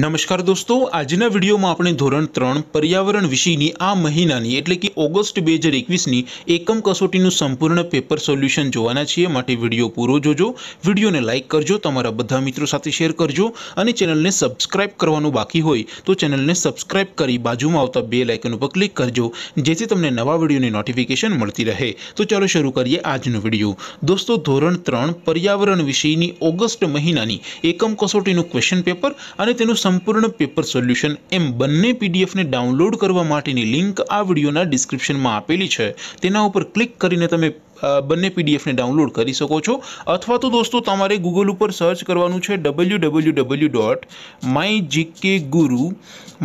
નમસ્કાર દોસ્તો આજના વિડીયોમાં આપણે ધોરણ ત્રણ પર્યાવરણ વિષયની આ મહિનાની એટલે કે ઓગસ્ટ બે હજાર એકવીસની એકમ કસોટીનું સંપૂર્ણ પેપર સોલ્યુશન જોવાના છીએ માટે વિડીયો પૂરો જોજો વિડીયોને લાઇક કરજો તમારા બધા મિત્રો સાથે શેર કરજો અને ચેનલને સબસ્ક્રાઇબ કરવાનું બાકી હોય તો ચેનલને સબસ્ક્રાઇબ કરી બાજુમાં આવતા બે લાઇકન ઉપર ક્લિક કરજો જેથી તમને નવા વિડીયોની નોટિફિકેશન મળતી રહે તો ચાલો શરૂ કરીએ આજનો વિડીયો દોસ્તો ધોરણ ત્રણ પર્યાવરણ વિષયની ઓગસ્ટ મહિનાની એકમ કસોટીનું ક્વેશ્ચન પેપર અને તેનું સંપૂર્ણ પેપર સોલ્યુશન એમ બંને પીડીએફને ડાઉનલોડ કરવા માટેની લિંક આ વિડીયોના ડિસ્ક્રિપ્શનમાં આપેલી છે તેના ઉપર ક્લિક કરીને તમે બંને પીડીએફને ડાઉનલોડ કરી શકો છો અથવા તો દોસ્તો તમારે ગૂગલ ઉપર સર્ચ કરવાનું છે W W W dot my GK Guru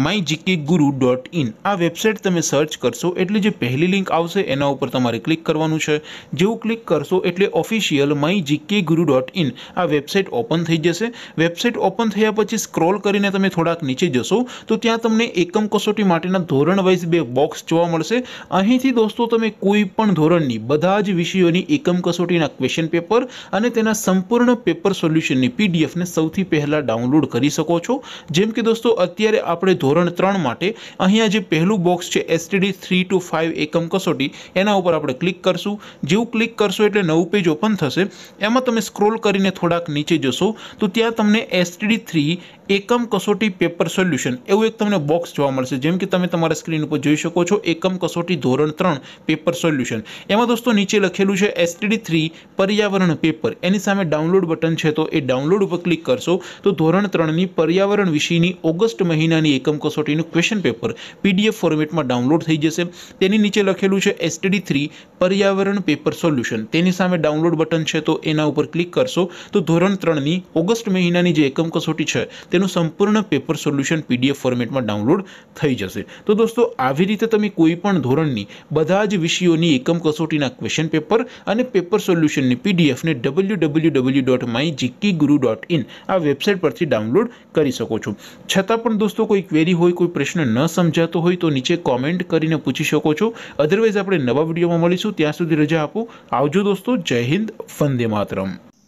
my GK Guru dot in આ વેબસાઇટ તમે સર્ચ કરશો એટલે જે પહેલી લિંક આવશે એના ઉપર તમારે ક્લિક કરવાનું છે જેવું ક્લિક કરશો એટલે official my GK Guru dot in આ વેબસાઇટ ઓપન થઈ જશે વેબસાઇટ ઓપન થયા પછી સ્ક્રોલ કરીને તમે થોડાક નીચે જશો તો ત્યાં તમને એકમ કસોટી માટેના ધોરણ વાઇઝ બે બોક્સ જોવા મળશે અહીંથી દોસ્તો તમે કોઈ પણ ધોરણની બધા જ વિષયોની એકમ કસોટીના ક્વેશ્ચન પેપર અને તેના સંપૂર્ણ પેપર સોલ્યુશનની પીડીએફને સૌથી પહેલાં ડાઉનલોડ કરી શકો છો જેમ કે દોસ્તો અત્યારે આપણે ધોરણ ત્રણ માટે અહીંયા જે પહેલું બોક્સ છે એસટીડી થ્રી ટુ ફાઇવ એકમ કસોટી એના ઉપર આપણે ક્લિક કરશું જેવું ક્લિક કરશો એટલે નવું પેજ ઓપન થશે એમાં તમે સ્ક્રોલ કરીને થોડાક નીચે જશો તો ત્યાં તમને એસટીડી થ્રી એકમ કસોટી પેપર સોલ્યુશન એવું એક તમને બોક્સ જોવા મળશે જેમ કે તમે તમારા સ્ક્રીન ઉપર જોઈ શકો છો એકમ કસોટી ધોરણ ત્રણ પેપર સોલ્યુશન એમાં દોસ્તો નીચે લખેલું છે એસટીડી થ્રી પર્યાવરણ પેપર એની સામે ડાઉનલોડ બટન છે તો એ ડાઉનલોડ ઉપર ક્લિક કરશો તો ધોરણ ત્રણની પર્યાવરણ વિષયની ઓગસ્ટ મહિનાની એકમ કસોટીનું ક્વેશ્ચન પેપર પીડીએફ ફોર્મેટમાં ડાઉનલોડ થઈ જશે તેની નીચે લખેલું છે એસટીડી થ્રી પર્યાવરણ પેપર સોલ્યુશન તેની સામે ડાઉનલોડ બટન છે તો એના ઉપર ક્લિક કરશો તો ધોરણ ત્રણની ઓગસ્ટ મહિનાની જે એકમ કસોટી છે તેનું તેનું સંપૂર્ણ પેપર સોલ્યુશન પીડીએફ ફોર્મેટમાં ડાઉનલોડ થઈ જશે તો દોસ્તો આવી રીતે તમે કોઈ પણ ધોરણની બધા જ વિષયોની એકમ કસોટીના ક્વેશ્ચન પેપર અને પેપર સોલ્યુશનની પીડીએફને W W W dot my GK Guru dot in આ વેબસાઇટ પરથી ડાઉનલોડ કરી શકો છો છતાં પણ દોસ્તો કોઈ ક્વેરી હોય કોઈ પ્રશ્ન ન સમજાતો હોય તો નીચે કોમેન્ટ કરીને પૂછી શકો છો અધરવાઇઝ આપણે નવા વિડીયોમાં મળીશું ત્યાં સુધી રજા આપો આવજો દોસ્તો જય હિન્દ વંદે માતરમ